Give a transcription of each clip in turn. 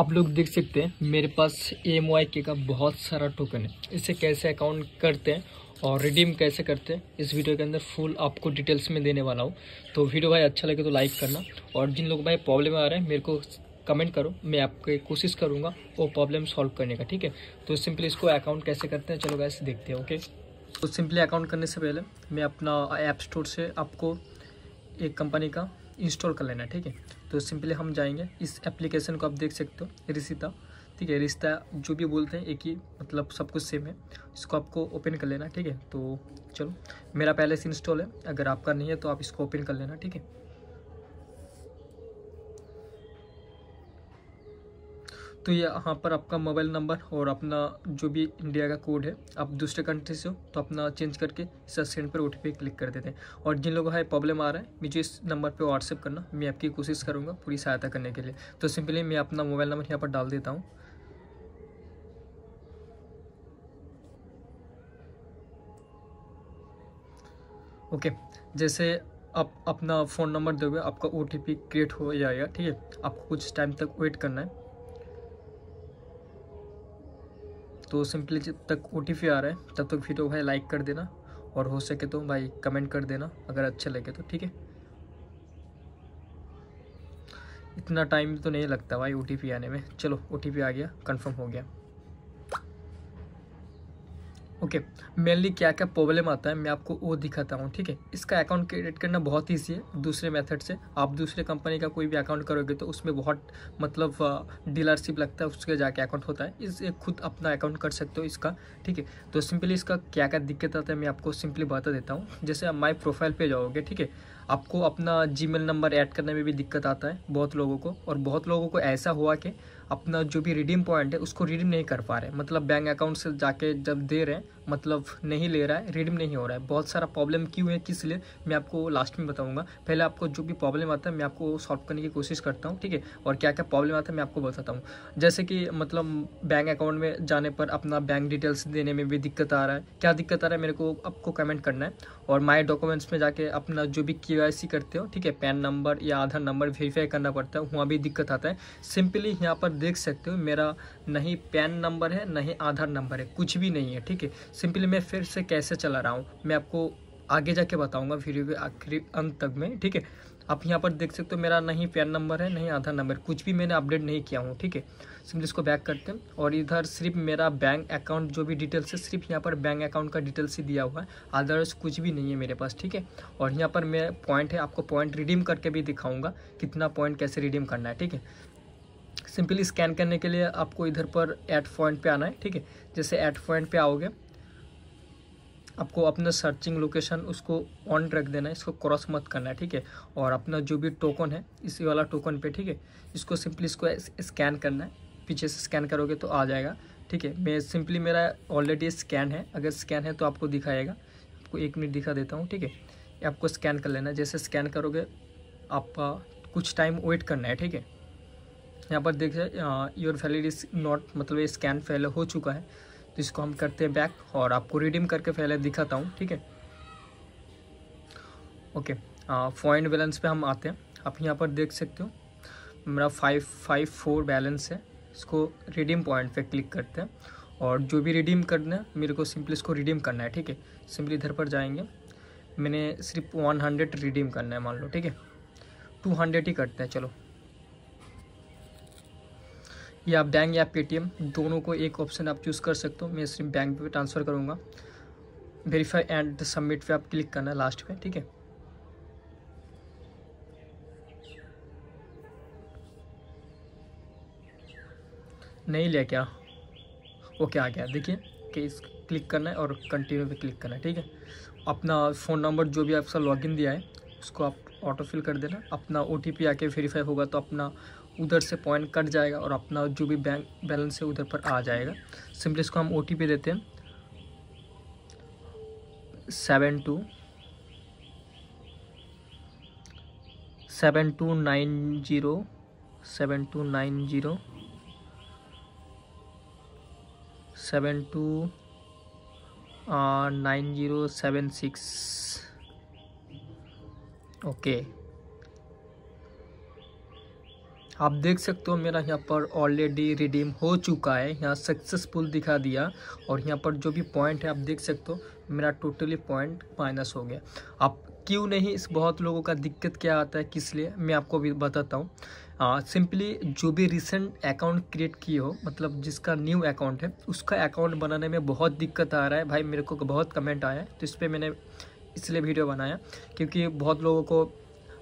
आप लोग देख सकते हैं मेरे पास एम वाई के का बहुत सारा टोकन है इसे कैसे अकाउंट करते हैं और रिडीम कैसे करते हैं इस वीडियो के अंदर फुल आपको डिटेल्स में देने वाला हूँ तो वीडियो भाई अच्छा लगे तो लाइक करना और जिन लोग भाई प्रॉब्लम आ रहे हैं मेरे को कमेंट करो मैं आपके कोशिश करूँगा वो प्रॉब्लम सॉल्व करने का ठीक है तो सिंपली इसको अकाउंट कैसे करते हैं चलो वैसे देखते हैं ओके तो सिंपली अकाउंट करने से पहले मैं अपना ऐप स्टोर से आपको एक कंपनी का इंस्टॉल कर लेना ठीक है तो सिंपली हम जाएंगे इस एप्लीकेशन को आप देख सकते हो रिश्ता ठीक है रिश्ता जो भी बोलते हैं एक ही मतलब सब कुछ सेम है इसको आपको ओपन कर लेना ठीक है तो चलो मेरा पहले से इंस्टॉल है अगर आपका नहीं है तो आप इसको ओपन कर लेना ठीक है तो ये यहाँ पर आपका मोबाइल नंबर और अपना जो भी इंडिया का कोड है आप दूसरे कंट्री से हो तो अपना चेंज करके सर पर ओ क्लिक कर देते हैं और जिन लोगों का हाँ प्रॉब्लम आ रहा है मुझे इस नंबर पर व्हाट्सअप करना मैं आपकी कोशिश करूँगा पूरी सहायता करने के लिए तो सिंपली मैं अपना मोबाइल नंबर यहाँ पर डाल देता हूँ ओके जैसे आप अपना फ़ोन नंबर दोगे आपका ओ क्रिएट हो जाएगा ठीक है आपको कुछ टाइम तक वेट करना है तो सिंपली जब तक ओ आ रहा है तब तक फिर तो भाई लाइक कर देना और हो सके तो भाई कमेंट कर देना अगर अच्छे लगे तो ठीक है इतना टाइम तो नहीं लगता भाई ओ आने में चलो ओ आ गया कंफर्म हो गया ओके मेनली क्या क्या प्रॉब्लम आता है मैं आपको वो दिखाता हूँ ठीक है इसका अकाउंट क्रिएट करना बहुत ईजी है दूसरे मेथड से आप दूसरे कंपनी का कोई भी अकाउंट करोगे तो उसमें बहुत मतलब डीलरशिप लगता है उसके जाके अकाउंट होता है इस खुद अपना अकाउंट कर सकते हो इसका ठीक है तो सिंपली इसका क्या क्या दिक्कत आता है मैं आपको सिंपली बता देता हूँ जैसे आप माई प्रोफाइल पर जाओगे ठीक है आपको अपना जीमेल नंबर ऐड करने में भी दिक्कत आता है बहुत लोगों को और बहुत लोगों को ऐसा हुआ कि अपना जो भी रिडीम पॉइंट है उसको रिडीम नहीं कर पा रहे मतलब बैंक अकाउंट से जाके जब दे रहे हैं मतलब नहीं ले रहा है रिडीम नहीं हो रहा है बहुत सारा प्रॉब्लम क्यों है किस लिए मैं आपको लास्ट में बताऊंगा पहले आपको जो भी प्रॉब्लम आता है मैं आपको सॉल्व करने की कोशिश करता हूँ ठीक है और क्या क्या प्रॉब्लम आता है मैं आपको बताता हूँ जैसे कि मतलब बैंक अकाउंट में जाने पर अपना बैंक डिटेल्स देने में भी दिक्कत आ रहा है क्या दिक्कत आ रहा है मेरे को आपको कमेंट करना है और माई डॉक्यूमेंट्स में जाके अपना जो भी केवाईसी करते हो ठीक है पैन नंबर या आधार नंबर वेरीफाई करना पड़ता है वहाँ भी दिक्कत आता है सिंपली यहाँ पर देख सकते हो मेरा नहीं पैन नंबर है नहीं आधार नंबर है कुछ भी नहीं है ठीक है सिंपली मैं फिर से कैसे चला रहा हूँ मैं आपको आगे जाके बताऊंगा वीडियो के आखिरी अंत तक में ठीक है आप यहाँ पर देख सकते हो मेरा नहीं पैन नंबर है नहीं आधार नंबर कुछ भी मैंने अपडेट नहीं किया हूँ ठीक है सिंपली इसको बैक करते हैं और इधर सिर्फ मेरा बैंक अकाउंट जो भी डिटेल्स है सिर्फ यहाँ पर बैंक अकाउंट का डिटेल्स ही दिया हुआ है अदरवाइज कुछ भी नहीं है मेरे पास ठीक है और यहाँ पर मैं पॉइंट है आपको पॉइंट रिडीम करके भी दिखाऊँगा कितना पॉइंट कैसे रिडीम करना है ठीक है सिंपली स्कैन करने के लिए आपको इधर पर एट पॉइंट पर आना है ठीक है जैसे एट पॉइंट पर आओगे आपको अपना सर्चिंग लोकेशन उसको ऑन रख देना है इसको क्रॉस मत करना है ठीक है और अपना जो भी टोकन है इसी वाला टोकन पे ठीक है इसको सिंपली इसको स्कैन करना है पीछे से स्कैन करोगे तो आ जाएगा ठीक है मैं सिंपली मेरा ऑलरेडी स्कैन है अगर स्कैन है तो आपको दिखाएगा आपको एक मिनट दिखा देता हूँ ठीक है आपको स्कैन कर लेना जैसे स्कैन करोगे आपका कुछ टाइम वेट करना है ठीक है यहाँ पर देखिए योर फैलिड इज नॉट मतलब ये स्कैन फेल हो चुका है तो इसको हम करते हैं बैक और आपको रिडीम करके पहले दिखाता हूँ ठीक है ओके फॉइंट बैलेंस पे हम आते हैं आप यहाँ पर देख सकते हो मेरा फाइव फाइव फोर बैलेंस है इसको रिडीम पॉइंट पे क्लिक करते हैं और जो भी रिडीम करना है मेरे को सिंपली इसको रिडीम करना है ठीक है सिंपली इधर पर जाएंगे मैंने सिर्फ वन हंड्रेड रिडीम करना है मान लो ठीक है टू हंड्रेड ही करते हैं चलो या बैंक या पेटीएम दोनों को एक ऑप्शन आप चूज़ कर सकते हो मैं सिर्फ बैंक पे ट्रांसफ़र करूँगा वेरीफाई एंड द सबमिट पे आप क्लिक करना है लास्ट में ठीक है नहीं लिया क्या ओके आ गया देखिए कि इस क्लिक करना है और कंटिन्यू पे क्लिक करना है ठीक है अपना फ़ोन नंबर जो भी आपका लॉगिन दिया है उसको आप ऑटो फिल कर देना अपना ओ टी पी आके वेरीफाई होगा तो अपना उधर से पॉइंट कट जाएगा और अपना जो भी बैंक बैलेंस है उधर पर आ जाएगा सिंपली इसको हम ओ टी पी देते हैं seven two seven two nine zero seven two nine zero seven two nine zero seven six okay आप देख सकते हो मेरा यहाँ पर ऑलरेडी रिडीम हो चुका है यहाँ सक्सेसफुल दिखा दिया और यहाँ पर जो भी पॉइंट है आप देख सकते हो मेरा टोटली पॉइंट माइनस हो गया आप क्यों नहीं इस बहुत लोगों का दिक्कत क्या आता है किस लिए मैं आपको भी बताता हूँ सिंपली जो भी रिसेंट अकाउंट क्रिएट किए हो मतलब जिसका न्यू अकाउंट है उसका अकाउंट बनाने में बहुत दिक्कत आ रहा है भाई मेरे को बहुत कमेंट आया है तो इस पर मैंने इसलिए वीडियो बनाया क्योंकि बहुत लोगों को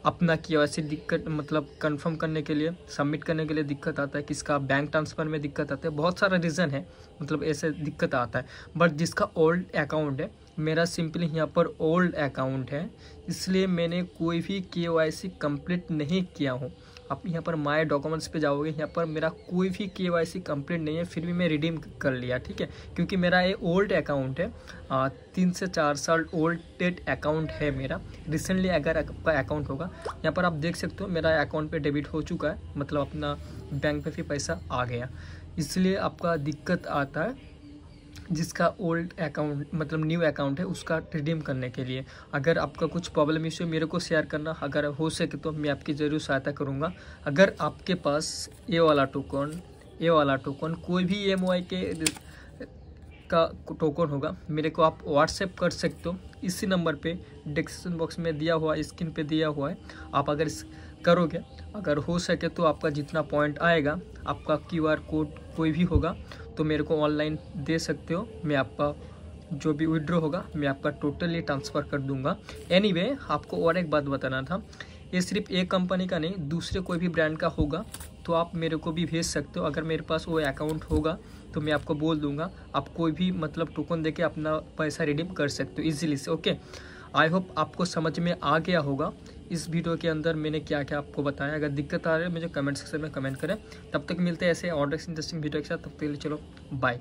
अपना किया ऐसे दिक्कत मतलब कंफर्म करने के लिए सबमिट करने के लिए दिक्कत आता है किसका बैंक ट्रांसफ़र में दिक्कत आता है बहुत सारा रीज़न है मतलब ऐसे दिक्कत आता है बट जिसका ओल्ड अकाउंट है मेरा सिंपली यहाँ पर ओल्ड अकाउंट है इसलिए मैंने कोई भी के वाई सी कंप्लीट नहीं किया हूँ आप यहाँ पर माय डॉक्यूमेंट्स पे जाओगे यहाँ पर मेरा कोई भी के वाई सी कम्प्लीट नहीं है फिर भी मैं रिडीम कर लिया ठीक है क्योंकि मेरा ये ओल्ड अकाउंट है आ, तीन से चार साल ओल्ड डेट अकाउंट है मेरा रिसेंटली अगर आपका अकाउंट होगा यहाँ पर आप देख सकते हो मेरा अकाउंट पे डेबिट हो चुका है मतलब अपना बैंक पे भी पैसा आ गया इसलिए आपका दिक्कत आता है जिसका ओल्ड अकाउंट मतलब न्यू अकाउंट है उसका रिडीम करने के लिए अगर आपका कुछ प्रॉब्लम इश्यू मेरे को शेयर करना अगर हो सके तो मैं आपकी ज़रूर सहायता करूँगा अगर आपके पास ए वाला टोकन ए वाला टोकन कोई भी एम e के का टोकन होगा मेरे को आप व्हाट्सएप कर सकते हो इसी नंबर पे डिस्क्रिप्शन बॉक्स में दिया हुआ स्क्रीन पे दिया हुआ है आप अगर करोगे अगर हो सके तो आपका जितना पॉइंट आएगा आपका क्यूआर कोड कोई भी होगा तो मेरे को ऑनलाइन दे सकते हो मैं आपका जो भी विड्रॉ होगा मैं आपका टोटली ट्रांसफ़र कर दूंगा एनीवे anyway, आपको और एक बात बताना था ये सिर्फ एक कंपनी का नहीं दूसरे कोई भी ब्रांड का होगा तो आप मेरे को भी भेज सकते हो अगर मेरे पास वो अकाउंट होगा तो मैं आपको बोल दूंगा आप कोई भी मतलब टोकन देके अपना पैसा रिडीम कर सकते हो ईज़िली से ओके आई होप आपको समझ में आ गया होगा इस वीडियो के अंदर मैंने क्या क्या आपको बताया अगर दिक्कत आ रही है मुझे कमेंट सेक्शन में कमेंट करें तब तक मिलते हैं ऐसे और इंटरेस्टिंग वीडियो के साथ तब तक के लिए चलो बाय